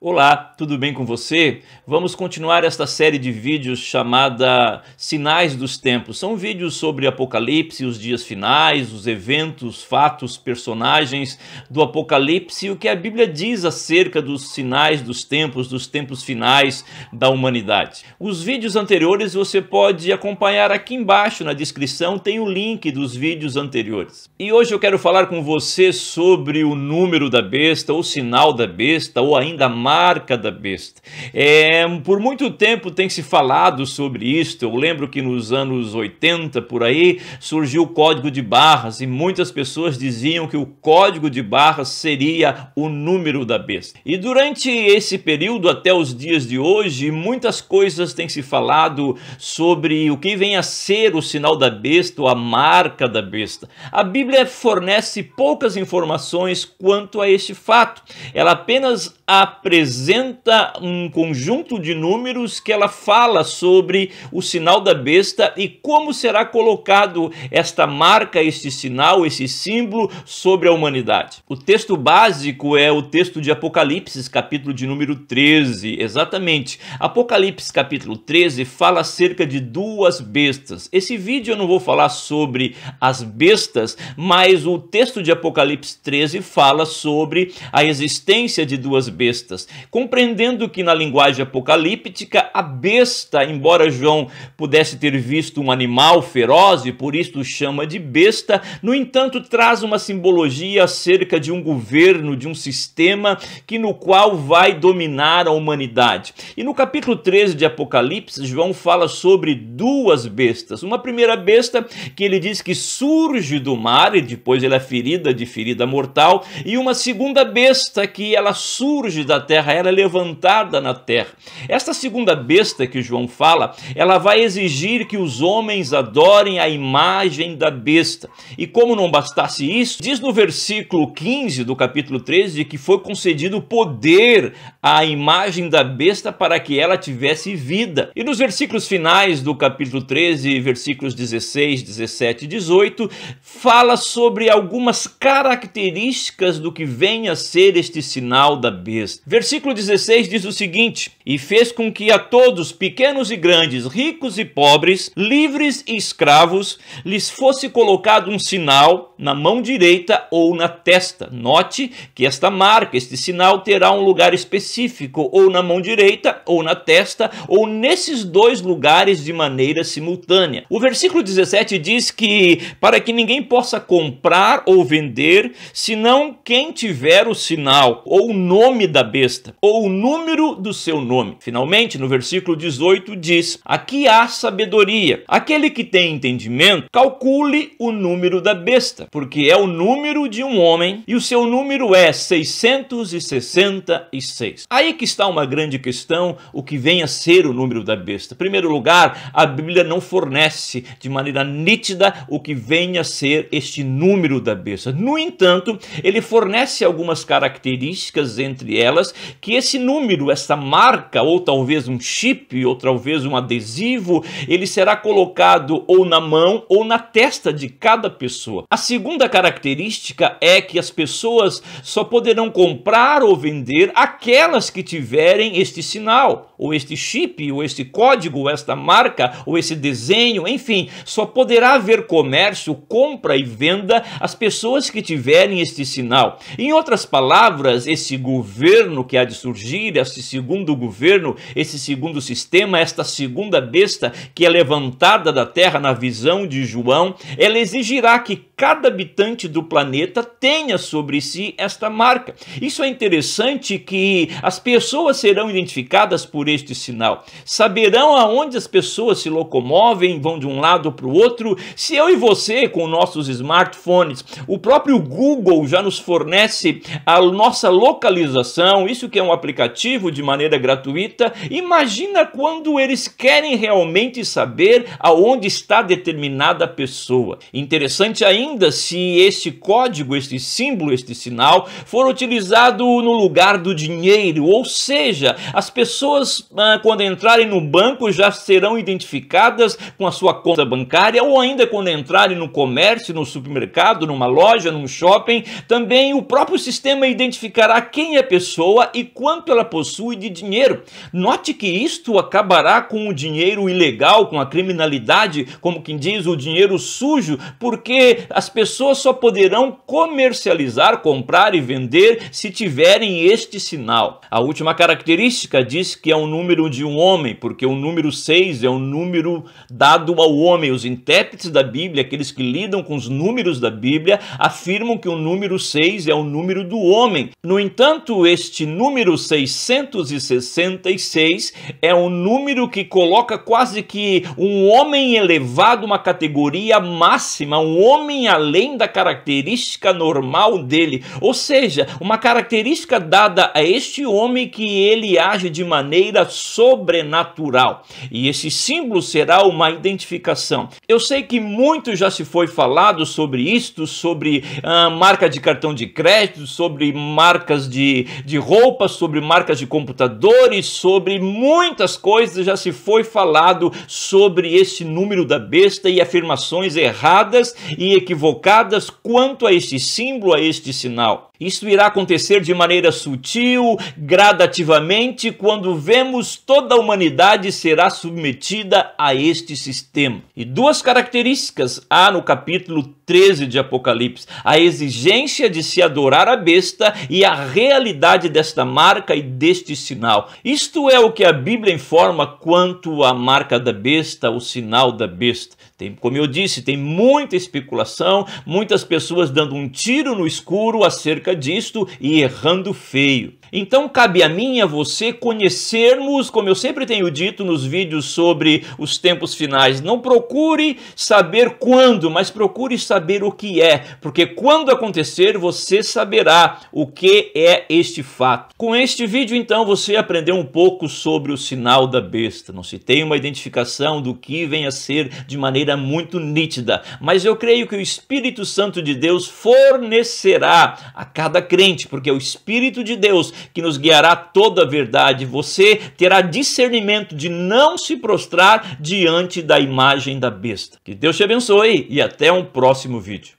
Olá, tudo bem com você? Vamos continuar esta série de vídeos chamada Sinais dos Tempos. São vídeos sobre Apocalipse, os dias finais, os eventos, fatos, personagens do Apocalipse e o que a Bíblia diz acerca dos sinais dos tempos, dos tempos finais da humanidade. Os vídeos anteriores você pode acompanhar aqui embaixo na descrição, tem o link dos vídeos anteriores. E hoje eu quero falar com você sobre o número da besta, o sinal da besta, ou ainda mais marca da besta. É, por muito tempo tem se falado sobre isto. Eu lembro que nos anos 80 por aí surgiu o código de barras e muitas pessoas diziam que o código de barras seria o número da besta. E durante esse período até os dias de hoje, muitas coisas têm se falado sobre o que vem a ser o sinal da besta ou a marca da besta. A Bíblia fornece poucas informações quanto a este fato. Ela apenas apresenta um conjunto de números que ela fala sobre o sinal da besta e como será colocado esta marca, este sinal, esse símbolo sobre a humanidade. O texto básico é o texto de Apocalipse, capítulo de número 13, exatamente. Apocalipse, capítulo 13, fala acerca de duas bestas. Esse vídeo eu não vou falar sobre as bestas, mas o texto de Apocalipse 13 fala sobre a existência de duas bestas bestas, compreendendo que na linguagem apocalíptica a besta, embora João pudesse ter visto um animal feroz e por isso chama de besta, no entanto traz uma simbologia acerca de um governo, de um sistema que no qual vai dominar a humanidade. E no capítulo 13 de Apocalipse, João fala sobre duas bestas. Uma primeira besta que ele diz que surge do mar e depois ela é ferida de ferida mortal, e uma segunda besta que ela surge surge da terra, ela é levantada na terra. Esta segunda besta que João fala, ela vai exigir que os homens adorem a imagem da besta. E como não bastasse isso, diz no versículo 15 do capítulo 13 que foi concedido poder à imagem da besta para que ela tivesse vida. E nos versículos finais do capítulo 13, versículos 16, 17 e 18, fala sobre algumas características do que vem a ser este sinal da besta. Versículo 16 diz o seguinte: E fez com que a todos, pequenos e grandes, ricos e pobres, livres e escravos, lhes fosse colocado um sinal na mão direita ou na testa. Note que esta marca, este sinal, terá um lugar específico, ou na mão direita, ou na testa, ou nesses dois lugares de maneira simultânea. O versículo 17 diz que para que ninguém possa comprar ou vender, senão quem tiver o sinal ou o nome da besta ou o número do seu nome. Finalmente, no versículo 18 diz: Aqui há sabedoria. Aquele que tem entendimento, calcule o número da besta, porque é o número de um homem e o seu número é 666. Aí que está uma grande questão, o que vem a ser o número da besta. Em primeiro lugar, a Bíblia não fornece de maneira nítida o que vem a ser este número da besta. No entanto, ele fornece algumas características entre entre elas, que esse número, essa marca, ou talvez um chip, ou talvez um adesivo, ele será colocado ou na mão ou na testa de cada pessoa. A segunda característica é que as pessoas só poderão comprar ou vender aquelas que tiverem este sinal, ou este chip, ou este código, ou esta marca, ou esse desenho, enfim, só poderá haver comércio, compra e venda as pessoas que tiverem este sinal. Em outras palavras, esse governo governo que há de surgir, esse segundo governo, esse segundo sistema, esta segunda besta que é levantada da terra na visão de João, ela exigirá que cada habitante do planeta tenha sobre si esta marca. Isso é interessante que as pessoas serão identificadas por este sinal. Saberão aonde as pessoas se locomovem, vão de um lado para o outro. Se eu e você, com nossos smartphones, o próprio Google já nos fornece a nossa localização, isso que é um aplicativo de maneira gratuita, imagina quando eles querem realmente saber aonde está determinada pessoa. Interessante ainda ainda se este código, este símbolo, este sinal for utilizado no lugar do dinheiro, ou seja, as pessoas ah, quando entrarem no banco já serão identificadas com a sua conta bancária ou ainda quando entrarem no comércio, no supermercado, numa loja, num shopping, também o próprio sistema identificará quem é a pessoa e quanto ela possui de dinheiro. Note que isto acabará com o dinheiro ilegal, com a criminalidade, como quem diz, o dinheiro sujo, porque as pessoas só poderão comercializar, comprar e vender se tiverem este sinal. A última característica diz que é o número de um homem, porque o número 6 é o número dado ao homem. Os intérpretes da Bíblia, aqueles que lidam com os números da Bíblia, afirmam que o número 6 é o número do homem. No entanto, este número 666 é um número que coloca quase que um homem elevado, uma categoria máxima, um homem além da característica normal dele, ou seja, uma característica dada a este homem que ele age de maneira sobrenatural. E esse símbolo será uma identificação. Eu sei que muito já se foi falado sobre isto, sobre ah, marca de cartão de crédito, sobre marcas de, de roupas, sobre marcas de computadores, sobre muitas coisas já se foi falado sobre esse número da besta e afirmações erradas e equivocadas equivocadas quanto a este símbolo, a este sinal. Isso irá acontecer de maneira sutil, gradativamente, quando vemos toda a humanidade será submetida a este sistema. E duas características há no capítulo 13 de Apocalipse, a exigência de se adorar a besta e a realidade desta marca e deste sinal. Isto é o que a Bíblia informa quanto à marca da besta, o sinal da besta. Tem, como eu disse, tem muita especulação, muitas pessoas dando um tiro no escuro acerca disto e errando feio. Então cabe a mim e a você conhecermos, como eu sempre tenho dito nos vídeos sobre os tempos finais, não procure saber quando, mas procure saber o que é, porque quando acontecer você saberá o que é este fato. Com este vídeo então você aprendeu um pouco sobre o sinal da besta. Não se tem uma identificação do que vem a ser de maneira muito nítida, mas eu creio que o Espírito Santo de Deus fornecerá a cada crente, porque é o Espírito de Deus que nos guiará toda a verdade. Você terá discernimento de não se prostrar diante da imagem da besta. Que Deus te abençoe e até um próximo vídeo.